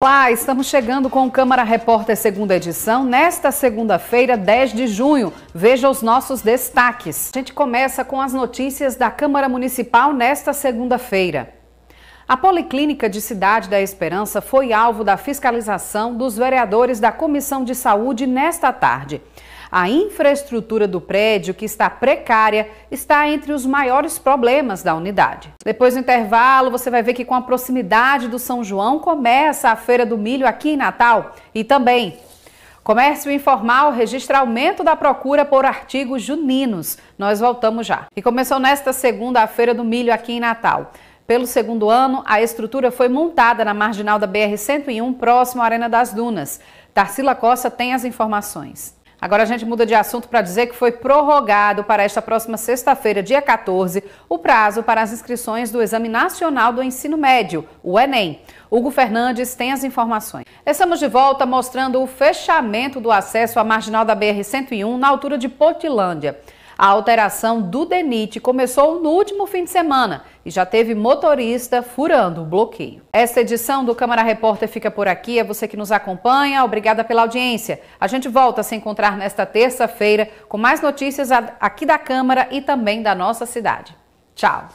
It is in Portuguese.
Olá, estamos chegando com o Câmara Repórter segunda edição, nesta segunda-feira, 10 de junho. Veja os nossos destaques. A gente começa com as notícias da Câmara Municipal nesta segunda-feira. A Policlínica de Cidade da Esperança foi alvo da fiscalização dos vereadores da Comissão de Saúde nesta tarde. A infraestrutura do prédio, que está precária, está entre os maiores problemas da unidade. Depois do intervalo, você vai ver que com a proximidade do São João começa a Feira do Milho aqui em Natal e também Comércio informal registra aumento da procura por artigos juninos. Nós voltamos já. E começou nesta segunda-feira do milho aqui em Natal. Pelo segundo ano, a estrutura foi montada na marginal da BR-101, próximo à Arena das Dunas. Tarsila Costa tem as informações. Agora a gente muda de assunto para dizer que foi prorrogado para esta próxima sexta-feira, dia 14, o prazo para as inscrições do Exame Nacional do Ensino Médio, o Enem. Hugo Fernandes tem as informações. Estamos de volta mostrando o fechamento do acesso à marginal da BR-101 na altura de Portilândia. A alteração do DENIT começou no último fim de semana e já teve motorista furando o bloqueio. Esta edição do Câmara Repórter fica por aqui. É você que nos acompanha. Obrigada pela audiência. A gente volta a se encontrar nesta terça-feira com mais notícias aqui da Câmara e também da nossa cidade. Tchau.